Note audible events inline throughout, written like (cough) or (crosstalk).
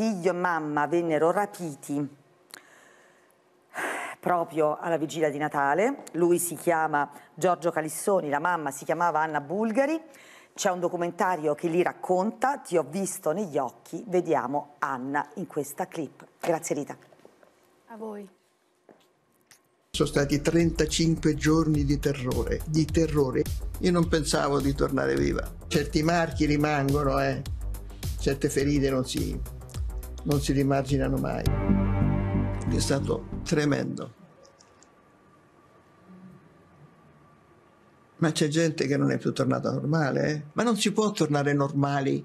figlio e mamma vennero rapiti proprio alla vigilia di Natale. Lui si chiama Giorgio Calissoni, la mamma si chiamava Anna Bulgari. C'è un documentario che li racconta, ti ho visto negli occhi, vediamo Anna in questa clip. Grazie Rita. A voi. Sono stati 35 giorni di terrore, di terrore. Io non pensavo di tornare viva. Certi marchi rimangono, eh. Certe ferite non si non si rimarginano mai. È stato tremendo. Ma c'è gente che non è più tornata normale, eh? ma non si può tornare normali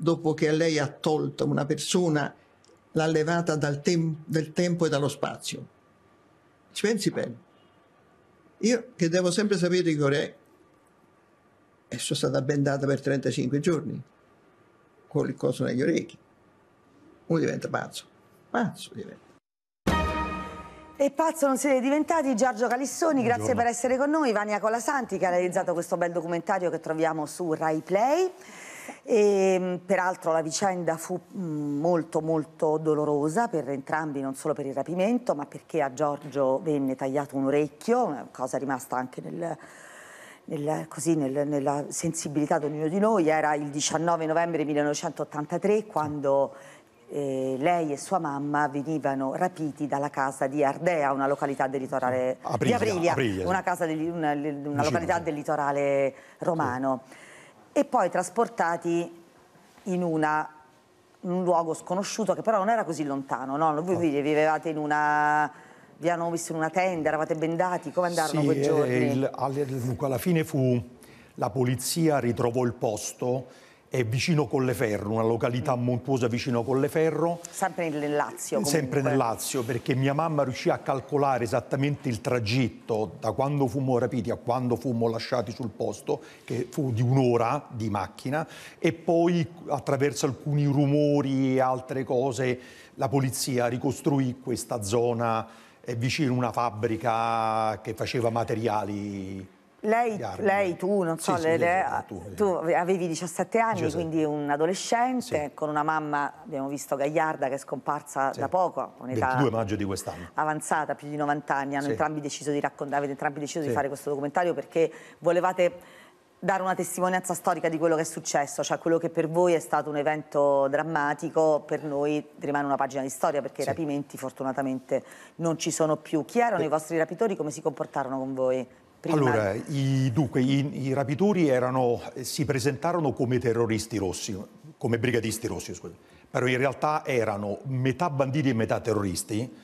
dopo che lei ha tolto una persona, l'ha levata dal tem- del tempo e dallo spazio. Ci pensi bene? Io che devo sempre sapere che ora e sono stata bendata per 35 giorni con il coso negli orecchi uno diventa pazzo, pazzo diventa. E pazzo non siete diventati, Giorgio Calissoni, Buongiorno. grazie per essere con noi, Vania Colasanti che ha realizzato questo bel documentario che troviamo su Rai Play. E, mm, peraltro la vicenda fu mm, molto molto dolorosa per entrambi, non solo per il rapimento, ma perché a Giorgio venne tagliato un orecchio, cosa rimasta anche nel, nel, così, nel, nella sensibilità di ognuno di noi. Era il 19 novembre 1983 quando eh, lei e sua mamma venivano rapiti dalla casa di Ardea, una località del litorale Aprilia, di Aprilia, una, casa del, una, una località del litorale romano, sì. e poi trasportati in, una, un luogo sconosciuto che però non era così lontano, no? voi no. Ah. vivevate in una, vi hanno visto in una tenda, eravate bendati, come andarono sì, quei giorni? Il, alla fine fu, la polizia ritrovò il posto è vicino Colleferro, una località mm. montuosa vicino Colleferro. Sempre nel Lazio. Comunque. Sempre nel Lazio, perché mia mamma riuscì a calcolare esattamente il tragitto da quando fummo rapiti a quando fummo lasciati sul posto, che fu di un'ora di macchina, e poi attraverso alcuni rumori e altre cose la polizia ricostruì questa zona eh, vicino a una fabbrica che faceva materiali lei, lei, tu, non so, sì, le, le, tu, tu, avevi 17 anni, Giuseppe. quindi un adolescente, sì. con una mamma, abbiamo visto Gagliarda, che è scomparsa sì. da poco, un'età 22 maggio di quest'anno. avanzata, più di 90 anni, hanno entrambi deciso di raccont- avete entrambi deciso di fare questo documentario perché volevate dare una testimonianza storica di quello che è successo, cioè quello che per voi è stato un evento drammatico, per noi rimane una pagina di storia perché sì. i rapimenti fortunatamente non ci sono più. Chi erano Beh. i vostri rapitori, come si comportarono con voi? Prima. Allora, i, dunque, i, i rapitori erano, eh, si presentarono come terroristi rossi, come brigadisti rossi, scusa. però in realtà erano metà banditi e metà terroristi,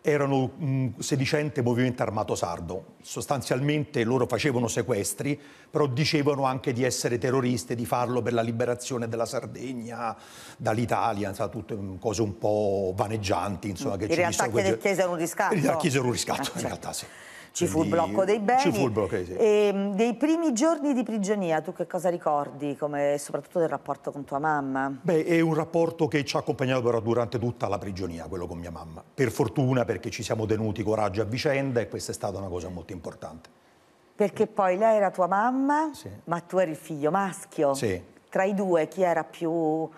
erano un sedicente movimento armato sardo. Sostanzialmente loro facevano sequestri, però dicevano anche di essere terroristi, di farlo per la liberazione della Sardegna dall'Italia, insomma, tutte mm, cose un po' vaneggianti. Insomma, mm, che in realtà chiesero un riscatto. In chiesero un riscatto, ah, certo. in realtà sì ci fu il blocco dei beni. Ci fu il blocco, sì. E, ehm, dei primi giorni di prigionia, tu che cosa ricordi, come, soprattutto del rapporto con tua mamma? Beh, è un rapporto che ci ha accompagnato però durante tutta la prigionia, quello con mia mamma. Per fortuna perché ci siamo tenuti coraggio a vicenda e questa è stata una cosa molto importante. Perché poi lei era tua mamma, sì. ma tu eri il figlio maschio. Sì. Tra i due chi era più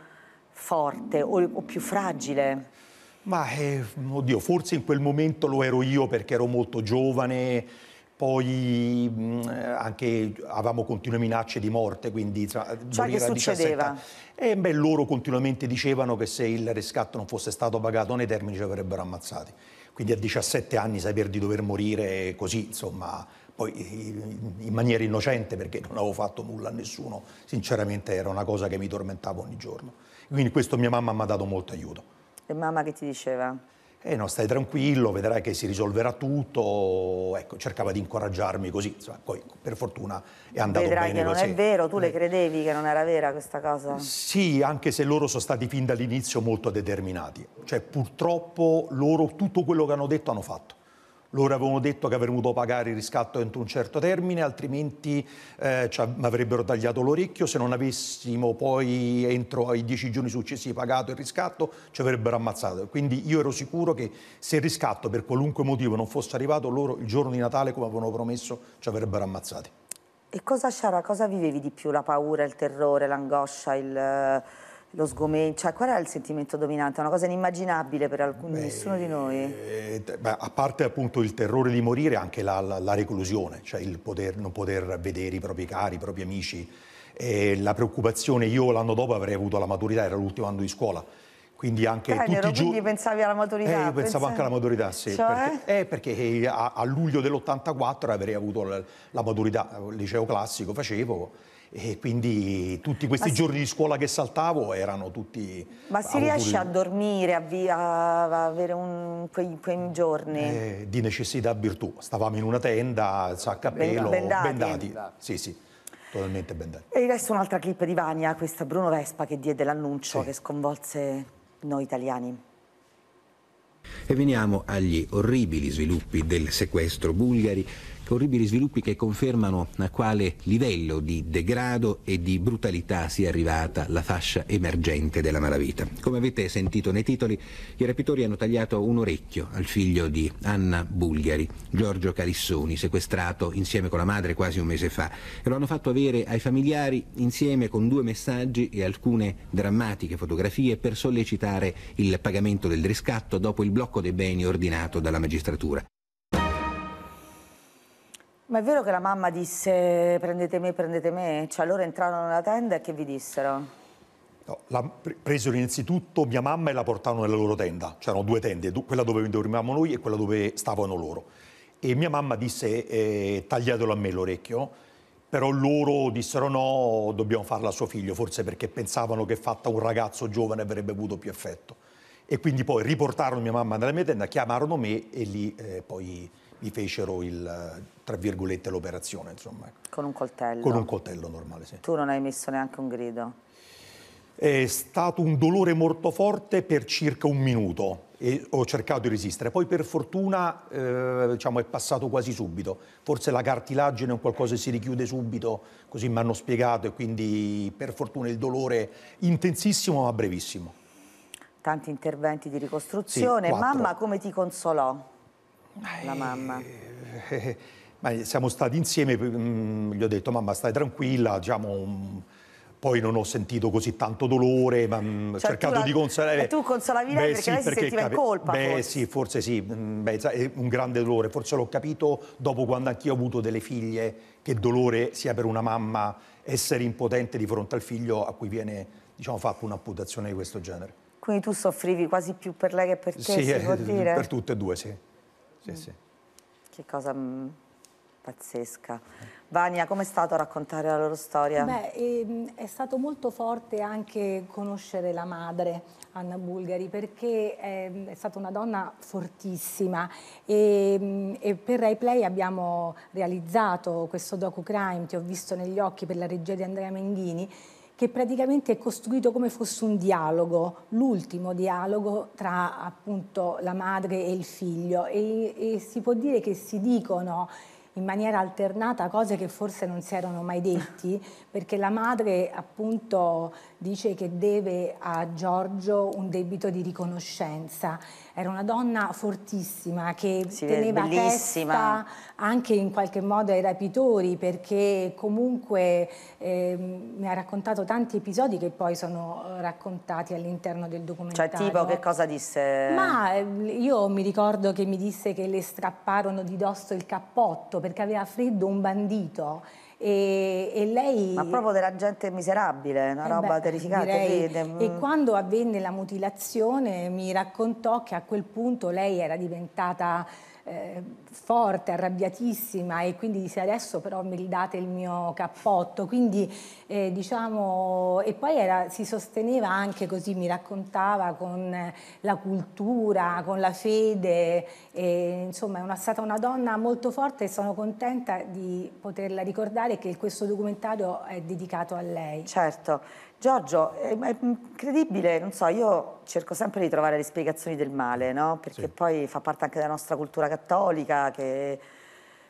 forte o, o più fragile? Ma eh, oddio, forse in quel momento lo ero io perché ero molto giovane, poi mh, mm, anche avevamo continue minacce di morte, quindi tra, cioè, che succedeva? 17, e beh, loro continuamente dicevano che se il riscatto non fosse stato pagato nei termini ci avrebbero ammazzati. Quindi a 17 anni saper di dover morire così, insomma, poi eh, in maniera innocente perché non avevo fatto nulla a nessuno, sinceramente era una cosa che mi tormentava ogni giorno. Quindi questo mia mamma mi ha dato molto aiuto. E mamma che ti diceva? Eh no, stai tranquillo, vedrai che si risolverà tutto. Ecco, cercava di incoraggiarmi così. Insomma, poi, per fortuna, è andato vedrai bene. Vedrai che non così. è vero, tu eh. le credevi che non era vera questa cosa? Sì, anche se loro sono stati fin dall'inizio molto determinati. Cioè, purtroppo, loro tutto quello che hanno detto hanno fatto. Loro avevano detto che avremmo dovuto pagare il riscatto entro un certo termine, altrimenti eh, ci avrebbero tagliato l'orecchio. Se non avessimo poi entro i dieci giorni successivi pagato il riscatto, ci avrebbero ammazzato. Quindi io ero sicuro che se il riscatto per qualunque motivo non fosse arrivato, loro il giorno di Natale, come avevano promesso, ci avrebbero ammazzati. E cosa, Sciara, cosa vivevi di più? La paura, il terrore, l'angoscia, il lo sgomento, cioè, qual era il sentimento dominante? Una cosa inimmaginabile per alcun, Beh, nessuno di noi. Eh, a parte appunto il terrore di morire, anche la, la, la reclusione, cioè il poter, non poter vedere i propri cari, i propri amici, eh, la preoccupazione. Io l'anno dopo avrei avuto la maturità, era l'ultimo anno di scuola. Quindi anche Tenero, tutti i giorni. Quindi pensavi alla maturità? Eh, io pensavo pensavi... anche alla maturità, sì. Cioè? Eh, perché, eh, perché a, a luglio dell'84 avrei avuto la, la maturità, eh, liceo classico facevo e quindi tutti questi si... giorni di scuola che saltavo erano tutti... Ma si riesce a dormire, a, via, a avere un, quei, quei, giorni? Eh, di necessità virtù. Stavamo in una tenda, sacca a pelo, bendati. bendati. Sì, sì. Totalmente bendati. E adesso un'altra clip di Vania, questa Bruno Vespa che diede l'annuncio sì. che sconvolse noi italiani. E veniamo agli orribili sviluppi del sequestro Bulgari orribili sviluppi che confermano a quale livello di degrado e di brutalità sia arrivata la fascia emergente della malavita. Come avete sentito nei titoli, i rapitori hanno tagliato un orecchio al figlio di Anna Bulgari, Giorgio Calissoni, sequestrato insieme con la madre quasi un mese fa, e lo hanno fatto avere ai familiari insieme con due messaggi e alcune drammatiche fotografie per sollecitare il pagamento del riscatto dopo il blocco dei beni ordinato dalla magistratura. Ma è vero che la mamma disse prendete me, prendete me? Cioè loro entrarono nella tenda e che vi dissero? No, la, presero innanzitutto mia mamma e la portarono nella loro tenda. C'erano due tende, quella dove dormivamo noi e quella dove stavano loro. E mia mamma disse eh, tagliatelo a me l'orecchio, però loro dissero no, dobbiamo farla a suo figlio, forse perché pensavano che fatta un ragazzo giovane avrebbe avuto più effetto. E quindi poi riportarono mia mamma nella mia tenda, chiamarono me e lì eh, poi mi fecero il, tra virgolette, l'operazione, insomma. Con un coltello? Con un coltello normale, sì. Tu non hai messo neanche un grido? È stato un dolore molto forte per circa un minuto e ho cercato di resistere. Poi per fortuna eh, diciamo, è passato quasi subito. Forse la cartilagine o qualcosa si richiude subito, così mi hanno spiegato e quindi per fortuna il dolore intensissimo ma brevissimo. Tanti interventi di ricostruzione. Sì, Mamma come ti consolò? la mamma? Eh, (laughs) siamo stati insieme, mm, gli ho detto mamma stai tranquilla, diciamo... Mm, poi non ho sentito così tanto dolore, ma mm, ho cioè, cercato di consolare. E eh, tu consolavi lei beh, perché sì, lei si perché sentiva in colpa? Beh forse. sì, forse sì, beh, è un grande dolore, forse l'ho capito dopo quando anch'io ho avuto delle figlie, che dolore sia per una mamma essere impotente di fronte al figlio a cui viene diciamo, fatta un'amputazione di questo genere. Quindi tu soffrivi quasi più per lei che per te, sì, si può eh, dire? per tutte e due, sì. Sì, mm. sì. Che cosa mm, pazzesca. Vania, com'è stato a raccontare la loro storia? Beh, ehm, è stato molto forte anche conoscere la madre, Anna Bulgari, perché ehm, è stata una donna fortissima e, ehm, e per Rai Play abbiamo realizzato questo docu-crime, Ti ho visto negli occhi, per la regia di Andrea Menghini, che praticamente è costruito come fosse un dialogo, l'ultimo dialogo tra appunto la madre e il figlio e, e si può dire che si dicono in maniera alternata cose che forse non si erano mai detti, (laughs) perché la madre appunto dice che deve a Giorgio un debito di riconoscenza era una donna fortissima che sì, teneva bellissima. testa anche in qualche modo ai rapitori perché comunque eh, mi ha raccontato tanti episodi che poi sono eh, raccontati all'interno del documentario. Cioè tipo che cosa disse? Ma ehm, io mi ricordo che mi disse che le strapparono di dosso il cappotto perché aveva freddo un bandito e, e lei... Ma proprio della gente miserabile, una eh roba beh, terrificante. Direi... E quando avvenne la mutilazione mi raccontò che a quel punto lei era diventata eh, forte, arrabbiatissima e quindi disse adesso però mi ridate il mio cappotto. Quindi eh, diciamo, e poi era, si sosteneva anche così, mi raccontava con la cultura, con la fede, e, insomma è una, stata una donna molto forte e sono contenta di poterla ricordare che questo documentario è dedicato a lei. Certo. Giorgio, è, è incredibile, non so, io cerco sempre di trovare le spiegazioni del male, no? Perché sì. poi fa parte anche della nostra cultura cattolica che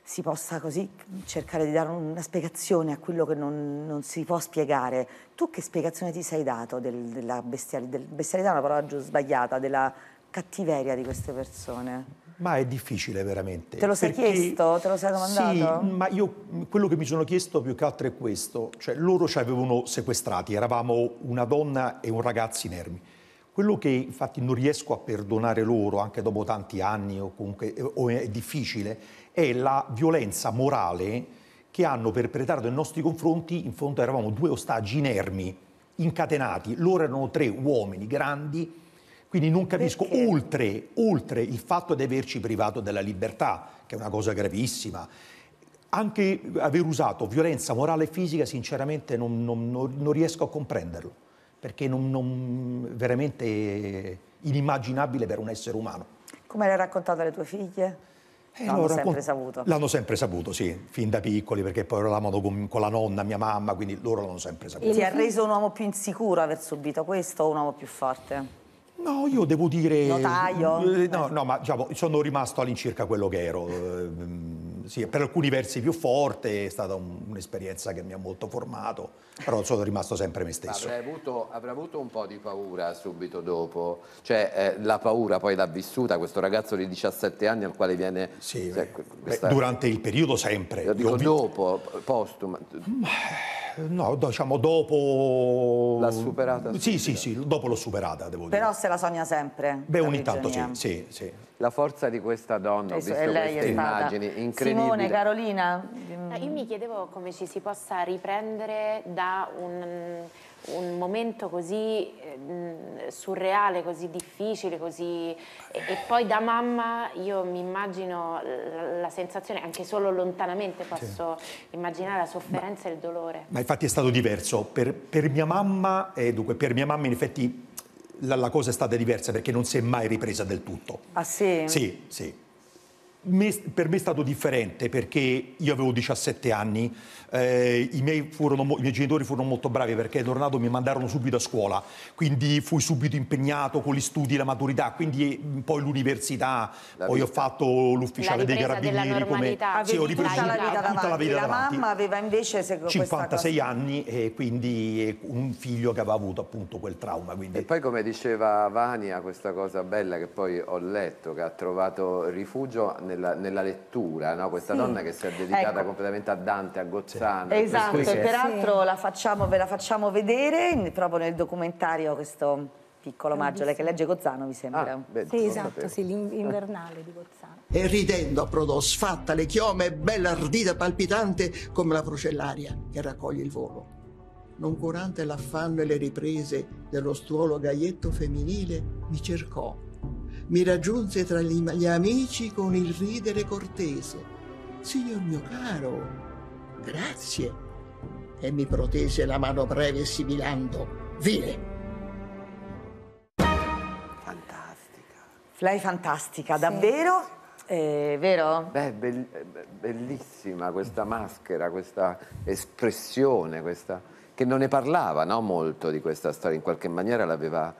si possa così cercare di dare una spiegazione a quello che non, non si può spiegare. Tu che spiegazione ti sei dato del, della bestialità, del, bestialità è una parola sbagliata, della cattiveria di queste persone? Ma è difficile veramente. Te lo sei perché... chiesto? Te lo sei domandato? Sì, ma io quello che mi sono chiesto più che altro è questo. Cioè loro ci avevano sequestrati, eravamo una donna e un ragazzo inermi. Quello che infatti non riesco a perdonare loro, anche dopo tanti anni o comunque eh, o è difficile, è la violenza morale che hanno perpetrato nei nostri confronti. In fondo eravamo due ostaggi inermi, incatenati. Loro erano tre uomini grandi quindi non capisco, oltre, oltre il fatto di averci privato della libertà, che è una cosa gravissima, anche aver usato violenza morale e fisica, sinceramente non, non, non riesco a comprenderlo, perché è veramente inimmaginabile per un essere umano. Come l'hai raccontato alle tue figlie? Eh, l'hanno raccont- sempre saputo. L'hanno sempre saputo, sì, fin da piccoli, perché poi eravamo con, con la nonna, mia mamma, quindi loro l'hanno sempre saputo. E ti ha reso un uomo più insicuro aver subito questo o un uomo più forte? No, io devo dire... Notaio? Eh, no, no ma diciamo, sono rimasto all'incirca quello che ero. Eh, sì, per alcuni versi più forte, è stata un'esperienza che mi ha molto formato, però sono rimasto sempre me stesso. Avrei avuto, avrei avuto un po' di paura subito dopo, cioè eh, la paura poi l'ha vissuta questo ragazzo di 17 anni al quale viene... Sì, cioè, beh, durante il periodo sempre. Lo dico dopo, postuma... Ma... No, diciamo dopo... L'ha superata? Sì, sì, sì, dopo l'ho superata, devo dire. Però se la sogna sempre. Beh, ogni tanto sì, sì, sì. La forza di questa donna, ho visto queste immagini, incredibili. Simone, Carolina? Eh, io mi chiedevo come ci si possa riprendere da un un momento così eh, surreale, così difficile, così... E, e, poi da mamma io mi immagino la, la sensazione, anche solo lontanamente posso sì. immaginare la sofferenza ma, e il dolore. Ma infatti è stato diverso, per, per mia mamma, eh, dunque per mia mamma in effetti la, la, cosa è stata diversa perché non si è mai ripresa del tutto. Ah sì? Sì, sì. Me, per me è stato differente perché io avevo 17 anni, eh, i, miei furono, i, miei genitori furono molto bravi perché è tornato mi mandarono subito a scuola, quindi fui subito impegnato con gli studi, la maturità, quindi mm, poi l'università, la poi vita. ho fatto l'ufficiale dei carabinieri come sì, ho ripreso tutta la vita tutta la vita davanti. La mamma aveva invece 56 cosa... anni e quindi un figlio che aveva avuto appunto quel trauma. Quindi... E poi come diceva Vania, questa cosa bella che poi ho letto, che ha trovato rifugio nella, nella lettura, no? questa sì. donna che si è dedicata ecco. completamente a Dante, a Gozzano. Esatto, e peraltro sì. la facciamo, ve la facciamo vedere proprio nel documentario questo piccolo omaggio, lei che legge Gozzano mi sembra. Ah, beh, sì, esatto, sì, l'invernale di Gozzano. E ridendo approdò, sfatta le chiome, bella ardita, palpitante come la procellaria che raccoglie il volo noncurante l'affanno e le riprese dello stuolo gaietto femminile, mi cercò. Mi raggiunse tra gli amici con il ridere cortese. Signor mio caro, grazie. E mi protese la mano breve sibilando, vile. Fantastica. Lei fantastica, sì. davvero? Eh, vero? Beh, bell bellissima questa maschera, questa espressione, questa che non ne parlava no, molto di questa storia, in qualche maniera l'aveva...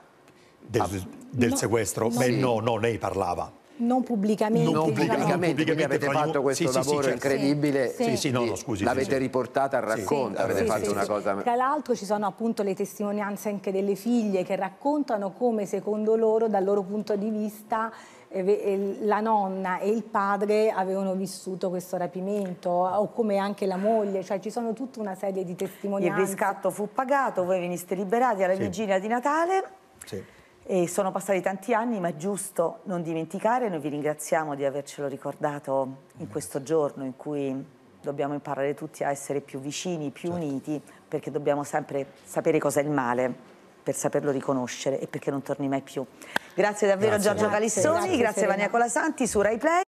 Del, del no, sequestro? No. Beh sì. no, no, lei parlava. Non pubblicamente. Non pubblicamente, pubblicamente avete fatto questo sì, lavoro sì, certo. incredibile. Sì, sì, no, no, scusi. L'avete riportata al racconto, avete fatto una cosa... Tra l'altro ci sono appunto le testimonianze anche delle figlie che raccontano come secondo loro, dal loro punto di vista la nonna e il padre avevano vissuto questo rapimento, o come anche la moglie, cioè ci sono tutta una serie di testimonianze. Il riscatto fu pagato, voi veniste liberati alla sì. vigilia di Natale. Sì. E sono passati tanti anni, ma è giusto non dimenticare, noi vi ringraziamo di avercelo ricordato in questo giorno in cui dobbiamo imparare tutti a essere più vicini, più certo. uniti, perché dobbiamo sempre sapere cos'è il male per saperlo riconoscere e perché non torni mai più. Grazie davvero grazie, Giorgio grazie, Calissoni, grazie, grazie Vania Colasanti su RaiPlay.